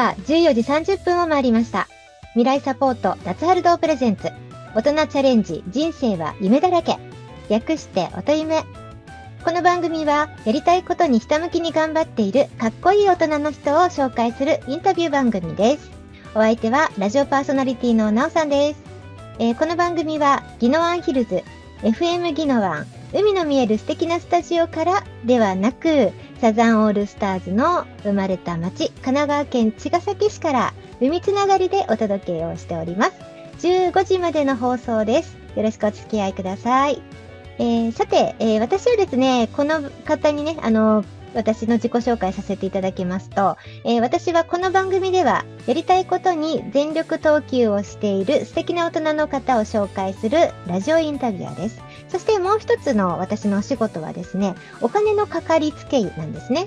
は14時30分を回りました。未来サポート夏春堂プレゼンツ。大人チャレンジ人生は夢だらけ。略して音夢。この番組はやりたいことにひたむきに頑張っているかっこいい大人の人を紹介するインタビュー番組です。お相手はラジオパーソナリティのなおさんです。えー、この番組はギノワンヒルズ、FM ギノワン、海の見える素敵なスタジオからではなく、サザンオールスターズの生まれた町、神奈川県茅ヶ崎市から海つながりでお届けをしております。15時までの放送です。よろしくお付き合いください。えー、さて、えー、私はですね、この方にね、あの、私の自己紹介させていただきますと、えー、私はこの番組ではやりたいことに全力投球をしている素敵な大人の方を紹介するラジオインタビュアーです。そしてもう一つの私のお仕事はですね、お金のかかりつけ医なんですね。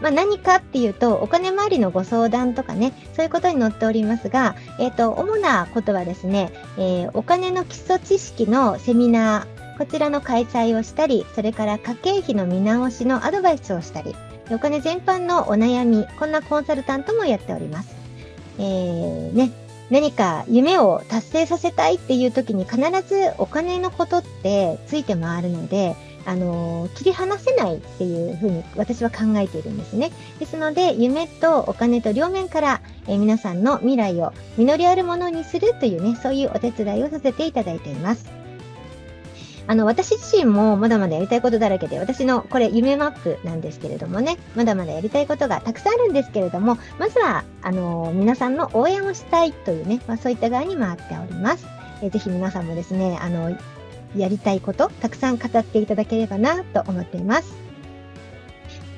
まあ、何かっていうと、お金周りのご相談とかね、そういうことに載っておりますが、えっ、ー、と、主なことはですね、えー、お金の基礎知識のセミナー、こちらの開催をしたり、それから家計費の見直しのアドバイスをしたり、お金全般のお悩み、こんなコンサルタントもやっております。えー、ね、何か夢を達成させたいっていう時に必ずお金のことってついて回るので、あの切り離せないっていうふうに私は考えているんですね。ですので、夢とお金と両面から、え皆さんの未来を実りあるものにするというね、そういうお手伝いをさせていただいています。あの、私自身もまだまだやりたいことだらけで、私のこれ夢マップなんですけれどもね、まだまだやりたいことがたくさんあるんですけれども、まずは、あの、皆さんの応援をしたいというね、まあ、そういった側に回っております。えぜひ皆さんもですね、あの、やりたいこと、たくさん語っていただければなと思っています。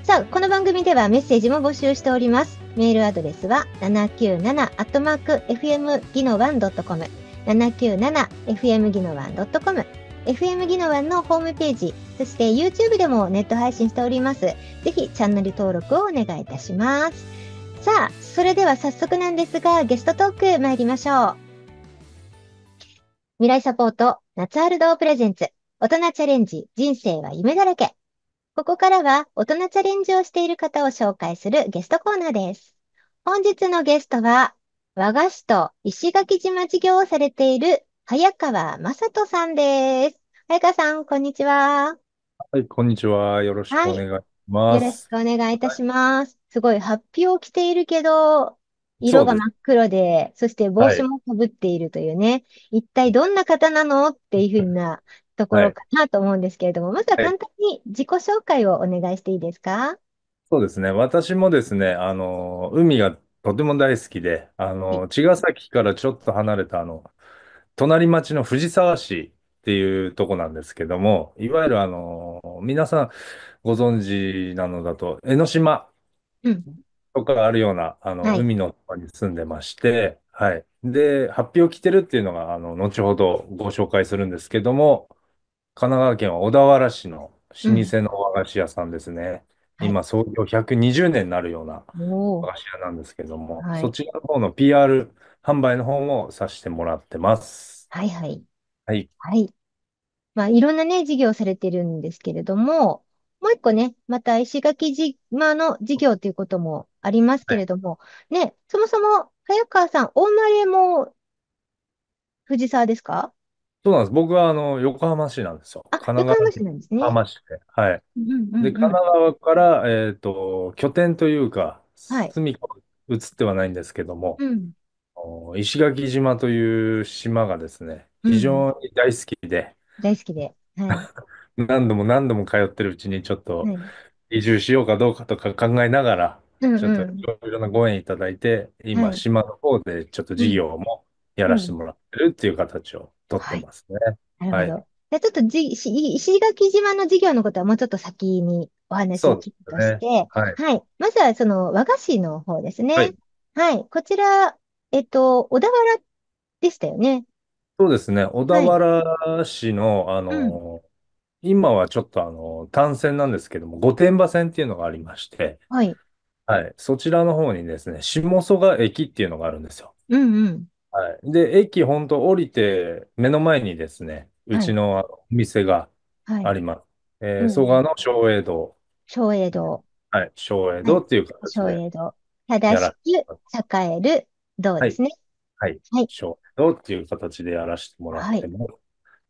さあ、この番組ではメッセージも募集しております。メールアドレスは 797-fm 技能1 .com 797-fm 技能1 .com FM 技能湾のホームページ、そして YouTube でもネット配信しております。ぜひチャンネル登録をお願いいたします。さあ、それでは早速なんですが、ゲストトーク参りましょう。未来サポート、夏アルドプレゼンツ、大人チャレンジ、人生は夢だらけ。ここからは大人チャレンジをしている方を紹介するゲストコーナーです。本日のゲストは、和菓子と石垣島事業をされている早川雅人さんです。早川さん、こんにちは。はい、こんにちは。よろしくお願いしまよろしくお願いいたします。すごい、発表を着ているけど、色が真っ黒で、そして帽子もかぶっているというね、一体どんな方なのっていうふうなところかなと思うんですけれども、まずは簡単に自己紹介をお願いしていいですかそうですね。私もですね、あの、海がとても大好きで、あの、茅ヶ崎からちょっと離れた、あの、隣町の藤沢市っていうとこなんですけども、いわゆるあのー皆さんご存知なのだと、江ノ島とかあるような、あはの、い。海のに住んでまして、はい。で、発表来着てるっていうのが、あの、後ほどご紹介するんですけども、神奈川県は小田原市の老舗の和菓子屋さんですね。今、創業120年になるようなお和菓子屋なんですけども、はそちらの方の PR 販売の方もさせてもらってます。はいはい。はい。はい。まあ、いろんなね、事業をされてるんですけれども、もう一個ね、また石垣島の事業ということもありますけれども、ね、そもそも、早川さん、お生まれも藤沢ですかそうなんです。僕は、あの、横浜市なんですよ。あ、神横奈川浜市なんです横ね。浜市で。はい。うんうんで、う神ん奈川から、えっと、拠点というか、はい。住みか移ってはないんですけども、うん。石垣島という島がですね、非常に大好きで、大好きで。はい。何度も何度も通ってるうちにちょっはとい。移住しようかどうかとか考えながら、ちょっといろいろなご縁いただいて、今島の方でちょっと事業もやらせてもらってるっていう形をとってますね。なるほはい。ど。じゃあちょっとじ、石垣島の事業のことはもうちょっと先にお話そを聞くすしね。て、はい。はい。まずはその和菓子の方ですね。はい。こちら、えっと、小田原でしたよね。そうですね。小田原市の、あうん。の、今はちょっとあの、単線なんですけども、御殿場線っていうのがありまして、はい。はい。そちらの方にですね、下曽我駅っていうのがあるんですよ。うんうん。はい。で、駅ほんと降りて、目の前にですね、うちのあお店がはあい。ります。えうー、ん蘇う我ん。の松栄堂。松栄堂。はい。松栄堂っていう形昭で栄堂。や正らしく栄える。うですね。はい。はい。っていう形でやらせてもらっても。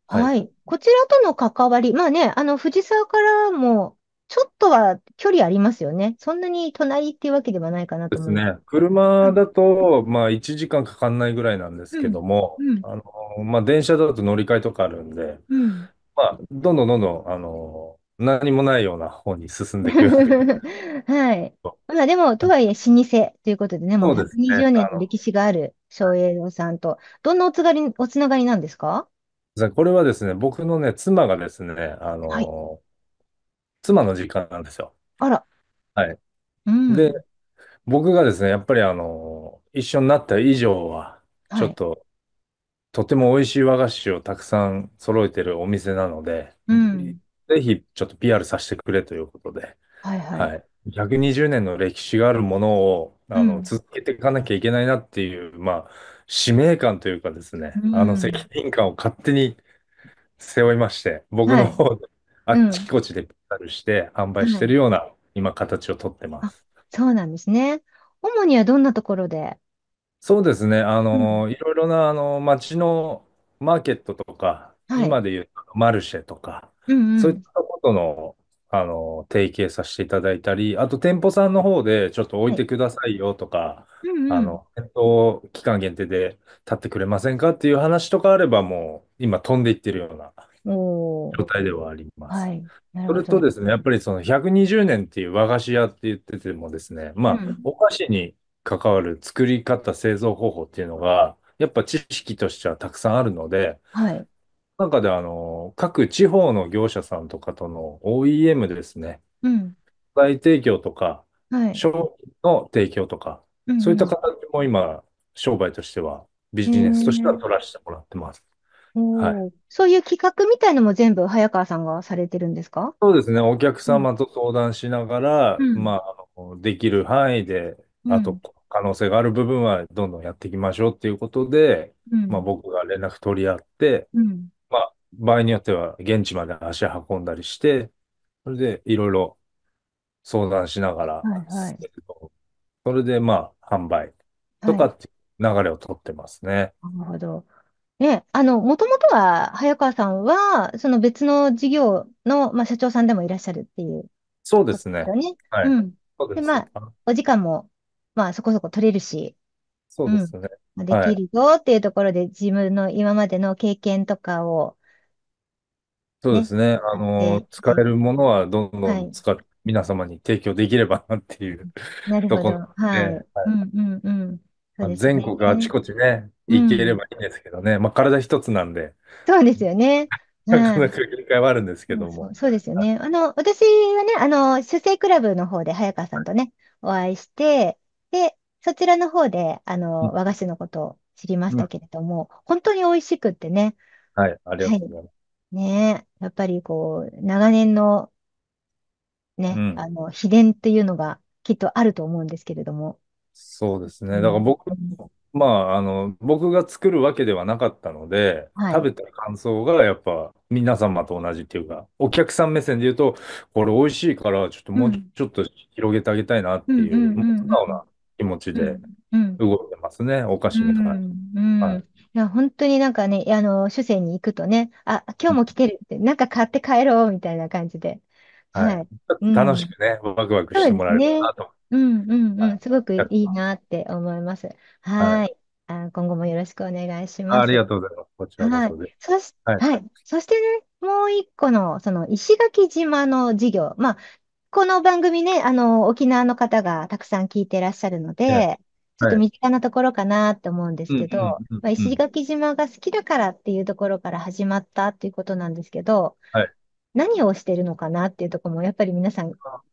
はい。はい、こちらとの関わり、まあね、あの、藤沢からも、ちょっとは距離ありますよね。そんなに隣っていうわけではないかなと思います。ですね。車だと、まあ1時間かかんないぐらいなんですけども、うんうん、あの、まあ電車だと乗り換えとかあるんで、うん、まあ、どんどんどんどん、あの、何もないような方に進んでいく。はい。まあでも、とはいえ、老舗ということでね、もうそうです120年の歴史がある松栄堂さんと、どんなおつがり、おつながりなんですかこれはですね、僕のね、妻がですね、あのはい妻の実家なんですよ。あら、はい。ん。で、僕がですね、やっぱりあの一緒になった以上は、ちょっい。と、とても美味しい和菓子をたくさん揃えてるお店なので、うん。ぜひちょっと PR させてくれということで、はいはい。はい、120年の歴史があるものを、あの、うん、続けていかなきゃいけないなっていう、まあ、使命感というかですね、うん、あの責任感を勝手に背負いまして、僕の方で、はい、あっちこっちで PR して販売してるような、はい、今形をとってます。そうなんですね。主にはどんなところでそうですね。あの、うん、いろいろな、あの、街のマーケットとか、はい、今で言うマルシェとか、そういったことの、あの、提携させていただいたり、あと店舗さんの方でちょっと置いてくださいよとか、あの、えっと、期間限定で立ってくれませんかっていう話とかあれば、もう今飛んでいってるような状態ではあります。はい、それとですね、やっぱりその120年っていう和菓子屋って言っててもですね、まあ、うん、お菓子に関わる作り方、製造方法っていうのが、やっぱ知識としてはたくさんあるので、はい、中であの、各地方の業者さんとかとの OEM ですね。素材提供とか、はい。商品の提供とか、そういった形も今、商売としては、ビジネスとしては取らせてもらってます。はい。おお。そういう企画みたいのも全部早川さんがされてるんですかそうですね。お客様と相談しながら、まあ、の、できる範囲で、あと、可能性がある部分はどんどんやっていきましょうっていうことで、まあ、僕が連絡取り合って、うん。場合によっては現地まで足を運んだりして、それでいろいろ相談しながら、はいはい、それでまあ販売とかっていう流れを取ってますね。はい、なるほど。ね、あの、もともとは早川さんは、その別の事業の、まあ、社長さんでもいらっしゃるっていう、ね、そうですね。はい。うん。そうで、まあ、お時間も、まあ、そこそこ取れるし、そうですね。うん、できるよっていうところで、自分の今までの経験とかを、そうですね。あの、で使えるものはどんどん使っ皆様に提供できればなっていうなるとほこど。ろはい。はういんうんうん。そうまあ、です全ね。国あちこちね、う行けれん。ばいいんですけどね。まあ、体一つなんで、そうですよね。なかはい。か限界はあるんですけそうそう、そうですよね。あの、私はね、あの、主成クラブの方で早川さんとね、お会いして、で、そちらの方で、あの、和菓子のことを知りましたけれども、本当に美味しくってね、はい、ありがはとうございます。ねえ、やっぱりこう、長年のうね、ん。あの、秘伝っていうのがきっとあると思うんですけれども。そうですね。だからん。僕まあ、あの、僕が作るわけではなかったので、は食べた感想がやっぱ皆様と同じっていうか、お客さん目線で言うと、これ美味しいから、ちょっともうちょっと広げてあげたいなっていうもう素直な気持ちでうん動いてますね、お菓子に関して。はい。や、本当になんかね、あの、首生に行くとね、あ、今日も来てるって、なんか買って帰ろうみたいな感じで。ははい。楽しん。くね、ワクワクしてうでもらえればね。なと。うんうんうん。すごくいいなって思います。はい。あ、今後もよろしくお願いしまありがとうございます。こちらこはい。そで。し、はい。はい。そしてね、もう一個の、その、石垣島の事業。まあ、この番組ね、あの、沖縄の方がたくさん聞いてらっしゃるので、ちょっと身近なところかなって思うんですけど、ま石垣島が好きだからっていうところから始まったっていうことなんですけど、はい、何をしてるのかなっていうところもやっぱり皆さん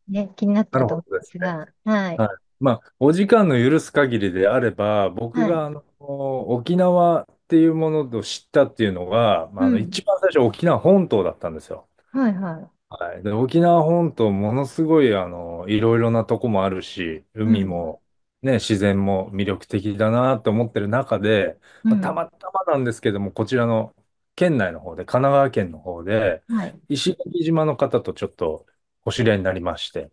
ね、気になってると思うんですが、すね、はい、はい。まあ、お時間の許す限りであれば、僕があの、はい、沖縄っていうものと知ったっていうのが、まあ、あの一番最初、沖縄本島だったんですよ。はいはい。はい、で沖縄本島、ものすごいあのいろいろなとこもあるし、海もね、自然も魅力的だなと思ってる中で、まあたまたまなんですけども、こちらの県内の方で、神奈川県の方で、石垣島の方とちょっとお知り合いになりまして、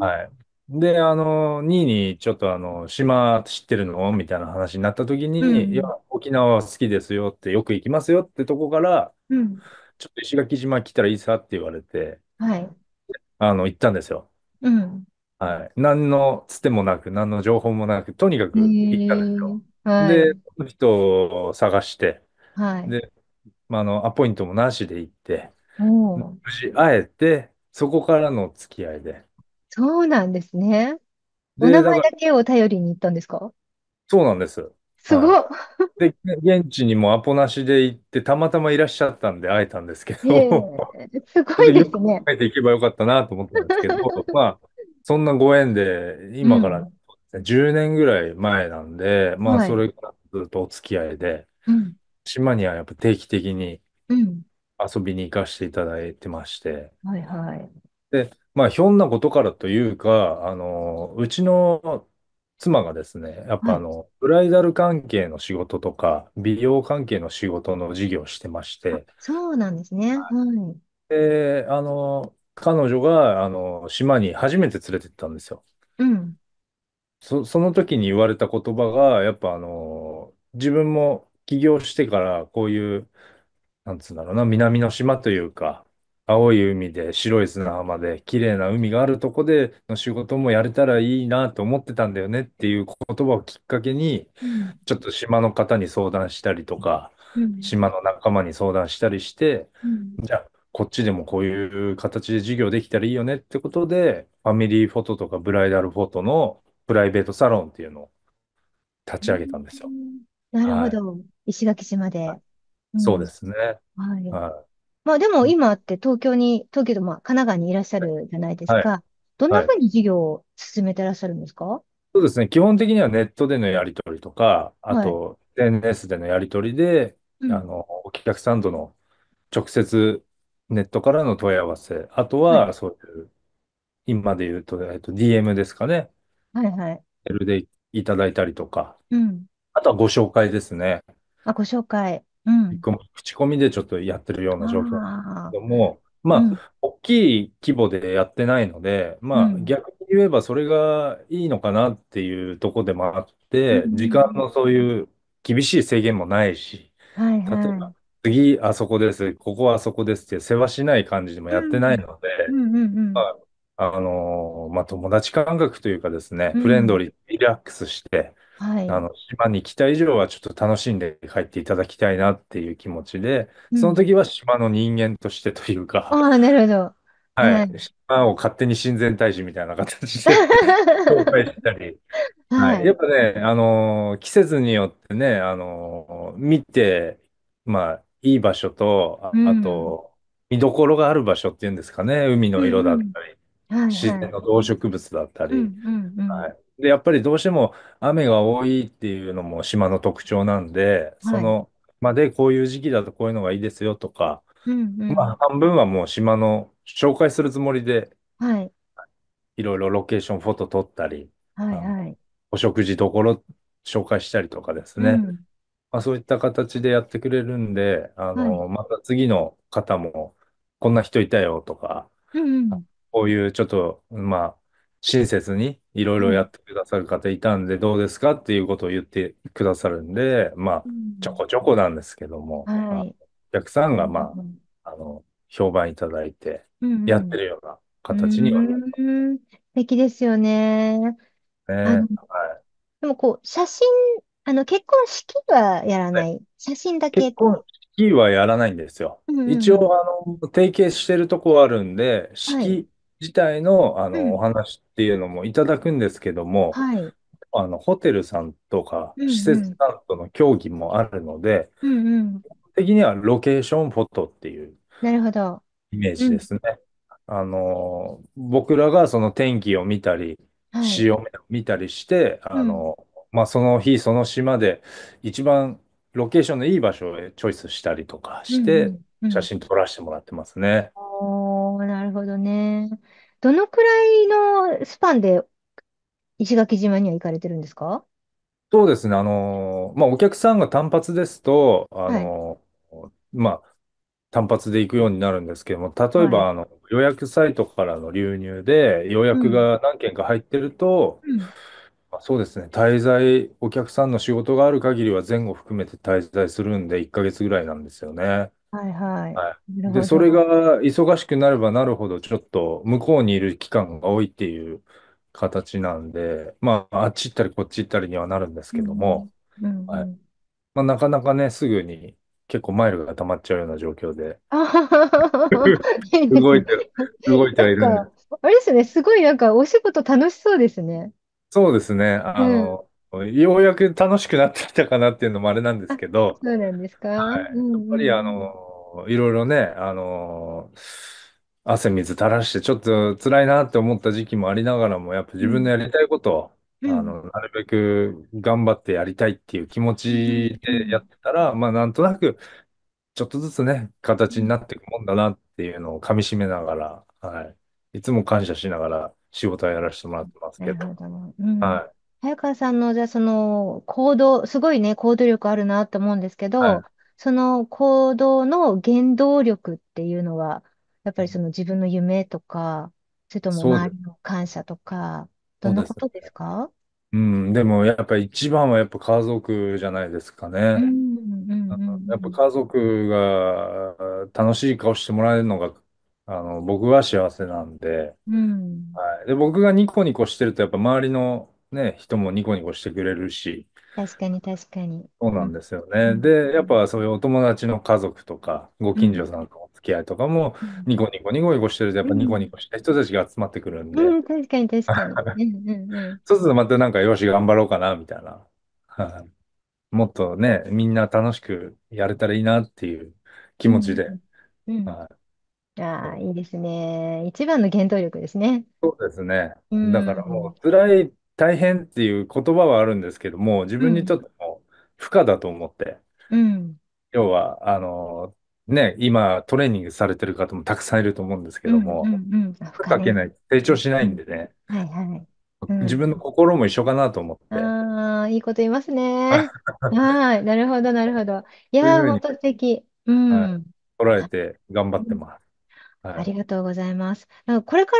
はい。で、あの、2位にちょっとあの、島知ってるのみたいな話になった時に、いや、沖縄は好きですよって、よく行きますよってとこから、うん。ちょっと石垣島来たらいいさって言われて、はい。あの、行ったんですよ。うん。はい。何のつてもなく、何の情報もなく、とにかく行ったんですよ。で、その人を探して、はい。で、まあ、あの、アポイントもなしで行って、無事会えて、そこからの付き合いで。そうなんですね。お名前だけを頼りに行ったんですかそうなんです。すごっ。い。で、現地にもアポなしで行って、たまたまいらっしゃったんで会えたんですけど、え、すごいで、すね。会えていけばよかったなと思ったんですけど、まあ、そんなご縁で、今から、10年ぐらい前なんで、うん、まあ、それからずっとお付き合いで、はい島にはやっぱ定期的に遊びに行かせていただいてまして。はいはい。で、まあ、ひょんなことからというか、あの、うちの妻がですね、やっぱあの、はい、ブライダル関係の仕事とか、美容関係の仕事の事業をしてまして。そうなんですね。はい。で、あの、彼女が、あの、島に初めて連れてったんですよ。うん。そ、その時に言われた言葉が、やっぱあの、自分も起業してから、こういう、なんつうんだろうな、南の島というか、青い海で白い砂浜で綺麗な海があるとこでの仕事もやれたらいいなと思ってたんだよねっていう言葉をきっかけに、ちょっと島の方に相談したりとか、島の仲間に相談したりして、じゃあこっちでもこういう形で授業できたらいいよねってことで、ファミリーフォトとかブライダルフォトのプライベートサロンっていうのを立ち上げたんですよ。なるほど。はい、石垣島で。うん、そうですね。はい。はい、まあでも今って東京に、東京とも神奈川にいらっしゃるじゃないですか。どんなふうに授業を進めてらっしゃるんですかそうですね。基本的にはネットでのやり取りとか、あと SNS でのやり取りで、あの、お客さんとの直接ネットからの問い合わせ、あとはそういう、今で言うと、えっと、DM ですかね。はいはい。メールでいただいたりとか、うん。あとはご紹介ですね。あ、ご紹介。うん。口コミでちょっとやってるような状況なんですけども、うまん。あ、大きい規模でやってないので、まあ、逆に言えばそれがいいのかなっていうとこでもあって、時間のそういう厳しい制限もないし、例えば、は次あそこです、ここはあそこですって世話しない感じでもやってないので、うんうんうんまあのー、まあ、友達感覚というかですね、うん、フレンドリー、リラックスして、はい、あの、島に来た以上はちょっと楽しんで帰っていただきたいなっていう気持ちで、うん、その時は島の人間としてというか、ああ、なるほど。はい、はい、島を勝手に親善大使みたいな形で公 開したり、はい、はい、やっぱね、あのー、季節によってね、あのー、見て、まあ、いい場所と、あうん、と、見どころがある場所っていうんですかね。海の色だったり、うんはい、自然の動植物だったり、はい。で、やっぱりどうしても雨が多いっていうのも島の特徴なんで、その、までこういう時期だとこういうのがいいですよとか、まあ、半分はもう島の紹介するつもりで、い。ろいろロケーションフォト撮ったり、お食事どころ紹介したりとかですね、まあ、そういった形でやってくれるんで、あの、また次の方も、こんな人いたよとか、こういうちょっと、まあ、親切にいろいろやってくださる方いたんで、どうですかっていうことを言ってくださるんで、まあ、ちょこちょこなんですけども、あのお客さんが、まあ、あの、評判いただいて、やってるような形にはなりまうん。素敵ですよね。あの、ね。はい。でもこう、写真あの、結婚式はやらない。写真だけ。結婚式はやらないんですよ。うんうん、一応、あの、提携してるとこあるんで、式自体の、あの、うんお話っていうのもいただくんですけども、はい。あの、ホテルさんとか、施設さんとの協議もあるので、うんうん。的にはロケーションフォトっていうなるほど。イメージですね。あの、僕らがその天気を見たり、潮目を見たりして、あの、まあ、その日その島で一番ロケーションのいい場所へチョイスしたりとかして、うんう写ん。真撮らせてもらってますね。おなるほどね。どのくらいのスパンで石垣島には行かれてるんですかそうですね。あのー、まあ、お客さんが単発ですと、あはい。のー、まあ、単発で行くようになるんですけども、例えはい。ば、あの、予約サイトからの流入で、予約が何件か入ってると、そうですね。滞在、お客さんの仕事がある限りは前後含めて滞在するんで、1ヶ月ぐらいなんですよね。はいはい。はなるで、ほそれど。が忙しくなればなるほど、ちょっと向こうにいる期間が多いっていう形なんで、まあ、あっち行ったりこっち行ったりにはなるんですけども、うんはうい。ん。まあ、なかなかね、すぐに結構マイルが溜まっちゃうような状況で、いいです動ね。いて、動いてはいんるんでか、あれですね、すごいなんかお仕事楽しそうですね。そうですね。あの、ようやく楽しくなってきたかなっていうのもあれなんですけど、そうなんですか。はい。やっぱりあの、いろいろね、あの、汗水垂らしてちょっと辛いなって思った時期もありながらも、やっぱ自分のやりたいことを、あの、なるべく頑張ってやりたいっていう気持ちでやってたら、まあなんとなく、ちょっとずつね、形になっていくもんだなっていうのをかみしめながら、はい。いつも感謝しながら仕事はやらせてもらってますけど。どうん、はい。早川さんの、じゃあその行動、すごいね、行動力あるなと思うんですけど、はい、その行動の原動力っていうのは、やっぱりその自分の夢とか、それとも周りの感謝とか、どんなことですかうん、でもやっぱ一番はやっぱ家族じゃないですかね。うんうんうんやっぱ家族が楽しい顔してもらえるのがあの、僕は幸せなんで、うん。はい。で、僕がニコニコしてると、やっぱ周りのね、人もニコニコしてくれるし、確かに確かに。そうなんですようね。ん。で、やっぱそういうお友達の家族とか、ご近所さんとお付き合いとかも、ニコニコニコニコしてると、やっぱニコニコして人たちが集まってくるんうで、ん。確かに確かに。うんうんうん。そうするとまたなんか、よし、頑張ろうかな、みたいな。は いもっとね、みんな楽しくやれたらいいなっていう気持ちで、ん。うん。はいああ、いいですね。一番の原動力ですね。そうですね。うだからもう、辛い、大変っていう言葉はあるんですけども、自分にちょっともう、負荷だと思って、うん。要は、あの、ね、今、トレーニングされてる方もたくさんいると思うんですけうどん。うも、ん。うん。あ、負負荷荷かけね。ない成長しないんでね、はいはい。う自分の心も一緒かなと思って、ああ、いいこと言いますね。はい。なるほど、なるほど。いそいうやふー、う本に、当素敵。うはい、ん。捉えて頑張ってます。ありがとうございます。これか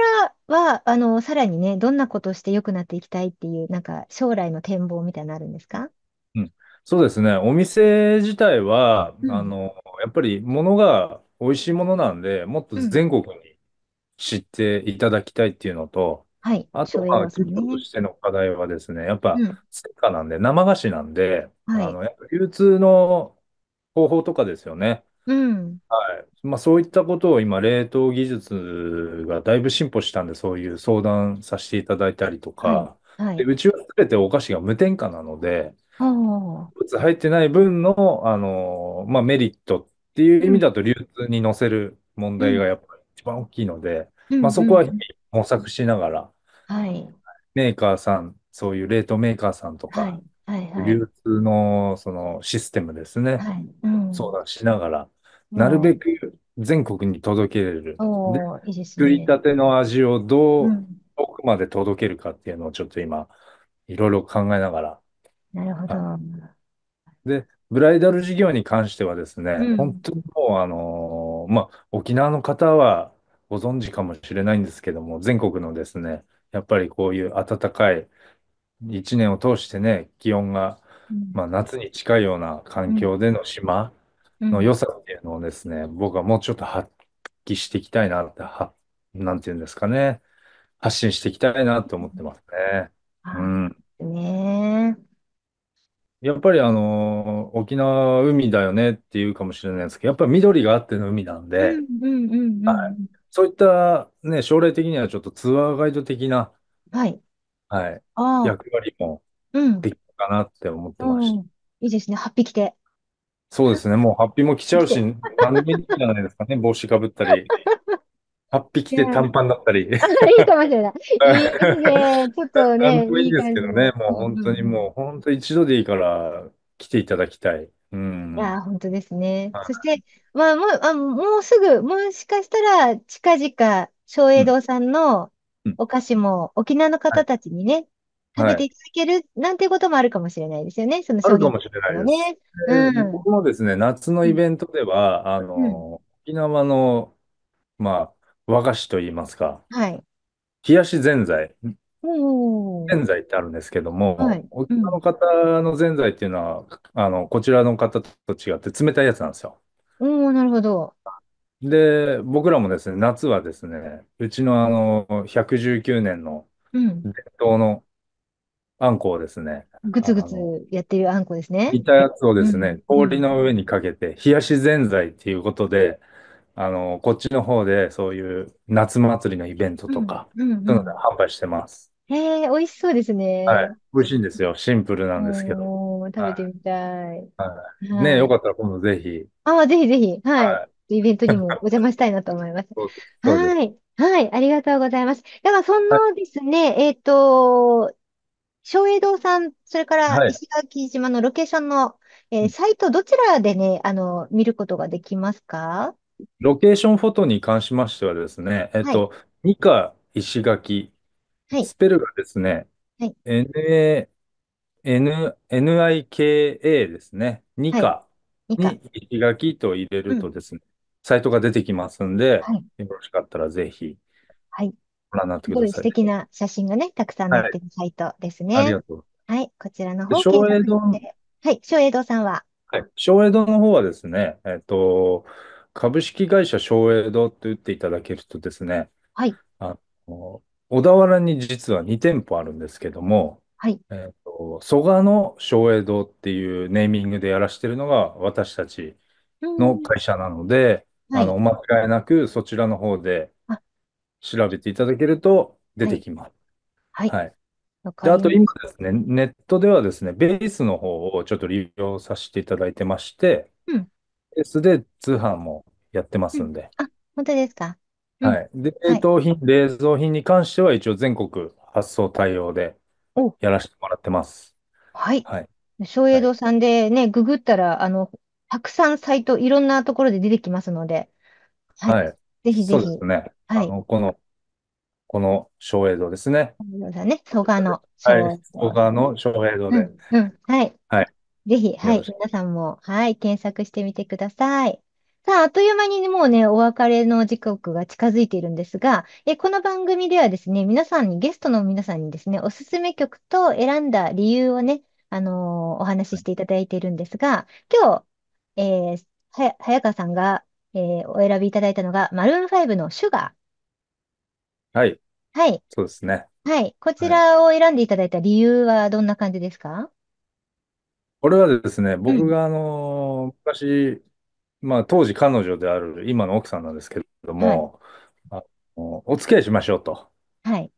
らは、あの、さらにね、どんなことして良くなっていきたいっていう、なんか将来の展望みたいなのあるんですかうん、そうですね。お店自体は、うあん、の、やっぱり物が美味しいものなんで、もっとうん。全国に知っていただきたいっていうのと、はい、あとそう言はす企業とね。しての課題はですね、やっぱうん。成なんで、生菓子なんで、はあい。の、やっぱ流通の方法とかですよね。うん。はい。まあ、そういったことを今、冷凍技術がだいぶ進歩したんで、そういう相談させていただいたりとか、はい。で、うちはすべてお菓子が無添加なので、ああ。物入ってない分の、あのまあ、メリットっていう意味だと流通に乗せる問題がやっぱり一番大きいので、まあ、そこは日々模索しながら、はい。メーカーさん、そういう冷凍メーカーさんとか、流通のそのシステムですね、うん。相談しながらなるべく全国に届けれる。で、作りたての味をどう奥遠くまで届けるかっていうのをちょっと今、いろいろ考えながら。なるほど。で、ブライダル事業に関してはですうね、本当にもう、あのーまあ、沖縄の方はご存知かもしれないんですけども、全国のですね、やっぱりこういう暖かい、一年を通してね、気温が、まあ、夏に近いような環境での島の良さっていうのをですね、僕はもうちょっと発揮していきたいなって、は、なんていうんですかね、発信していきたいなと思ってますね。うん。ねえ。やっぱりあの沖縄海だよねっていうかもしれないですけど、やっぱり緑があっての海なんで、うんうんはい。そういったね、将来的にはちょっとツアーガイド的な、はい。はい、役割もうん。できるかなって思ってましうん。いいですね。8匹で。そうですね。もう、ハッピーも着ちゃうし、何でもいいんじゃないですかね。帽子かぶったり。ハッピー着て短パンだったり。いいかもしれない。いいですね。ちょっとね。いいですけどね。もう本当にもう、本当一度でいいから来ていただきたい。うん。いや、本当ですね。そして、まあ、もう、あ、もうすぐ、もしかしたら、近々、松栄堂さんのお菓子も沖縄の方たちにね、食べていただけるなんてこともあるかもしれないですよね。はい、その、ね、あるかもしれないです。ね、うん、僕もですね、夏のイベントでは、うん、あの、沖縄の、まあ、和菓子といいますか、はい、冷やしぜんざい。ぜんざいってあるんですけども、はい、沖縄の方のぜんざいっていうのは、あの、こちらの方と違って冷たいやつなんですよ。うん、なるほど。で、僕らもですね、夏はですね、うちのあの、119年の伝統のあんこをですね。ぐつぐつやってるあんこですね。いたやつをですね、氷の上にかけて、冷やしぜんざいっていうことで、あの、こっちの方でそういう夏祭りのイベントとか、そういうので販売してます。へえ、美味しそうですね。はい。美味しいんですよ。シンプルなんですけど。食べてみたい。はいね、よかったら今度ぜひ。ああ、ぜひぜひ。はい。イベントにも お邪魔したいなと思います。はい。はい。ありがとうございます。では、そのですね、えっと、松江堂さん、それから石垣島のロケーションの、えーサイト、どちらでね、あの、見ることができますかロケーションフォトに関しましてはですね、えっはい、と、ニカ石垣、はい、スペルがですね、はい、NA、N、NIKA ですね。ニはい、カに石垣と入れるとですね、サイトが出てきますんで、よろしかったらぜひ。はい。ご覧になってくだい。すごい素敵な写真がね、たくさん載ってるサイトですね。ありがとう。はい、こちらの方で松江堂、はい、松江堂さんは。はい、松江堂の方はですね、えっ、と、株式会社松江堂と打っていただけるとですね、はい。あの小田原に実は2店舗あるんですけども、はい。えっ、と、蘇我の松江堂っていうネーミングでやらしてるのが私たちの会社なので、あの、お間違いなくそちらの方で調べていただけると出てきます。はい。はい。で、あと今ですね、ネットではですね、ベースの方をちょっと利用させていただいてまして、うん。ベースで通販もやってますんで。うん、あ、本当ですか。うん、はい。で、冷凍品、はい、冷蔵品に関しては一応全国発送対応でやらせてもらってます。はい。はい。松江堂さんでね、ググったら、あの、たくさんサイト、いろんなところで出てきますので、はい。はい、ぜひぜひ。そうですね。はい、あの、この、この小映像ですね。そね。蘇我の小はい。像。小川の小映像うで。ん、うん、はい。はい。ぜひ、はい、皆さんも、はい、検索してみてください。さあ、あっという間にもうね、お別れの時刻が近づいているんですが、え、この番組ではですね、皆さんに、ゲストの皆さんにですね、おすすめ曲と選んだ理由をね、あのーお話ししていただいているんですが、今日、えーはや、早川さんが、えーお選びいただいたのが、マルーン5のシュガー。はい。はい。そうですね。はい。こちはい。らを選んでいただいた理由はどんな感じですかこれはですね、う僕ん。があの、昔、まあ当時彼女である今の奥さんなんですけれども、あの、お付き合いしましょうとはい。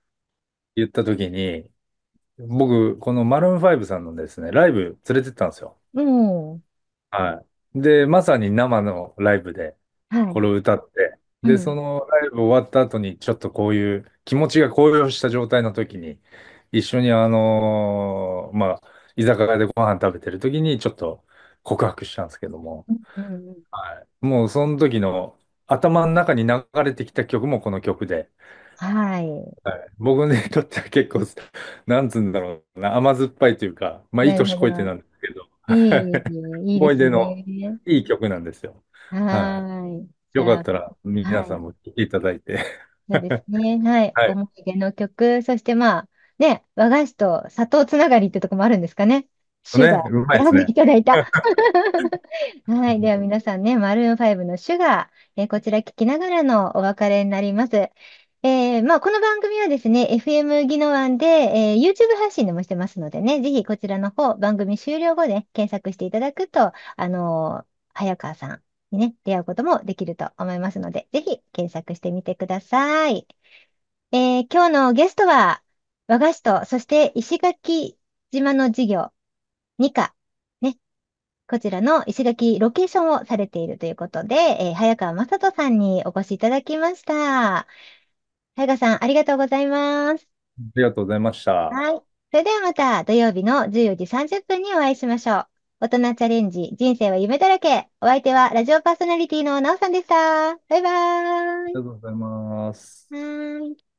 言った時に、僕、このマルーンブさんのですね、ライブ連れてったんですよ。うん。はい。で、まさに生のライブで、はこれを歌って、で、そのライブ終わった後に、ちょっとこういう気持ちが高揚した状態の時に、一緒にあのーまあ、居酒屋でご飯食べてる時に、ちょっと告白したんですけども、はい、もうその時の頭の中に流れてきた曲もこの曲で、はい。はい、僕にとっては結構、なんつうんだろうな、甘酸っぱいというか、まあ、いい年越えてなんですけど、いいですね 思い出のいい曲なんですよ。ははい。よかったら皆さんも聴いていただいて。そうですね。はい。はい思い出の曲、そしてまあ、ね、和菓子と砂糖つながりってとこもあるんですかね。シュガー、ね、うまいですね。いただいた。はい。では皆さんね、マルーン5のシュガー、えーこちら聞きながらのお別れになります。えーまあ、この番組はですね、FM 技能湾で、えー YouTube 配信でもしてますのでね、ぜひこちらの方、番組終了後で検索していただくと、あのー早川さん、にね、出会うこともできると思いますので、ぜひ検索してみてください。えー、今日のゲストは、和菓子と、そして石垣島の事業、二課、ね、こちらの石垣ロケーションをされているということで、えー、早川雅人さんにお越しいただきました。早川さん、ありがとうございます。ありがとうございました。はい。それではまた土曜日の14時30分にお会いしましょう。大人チャレンジ、人生は夢だらけ。お相手はラジオパーソナリティのなおさんでした。バイバーイ。ありがとうございます。はい。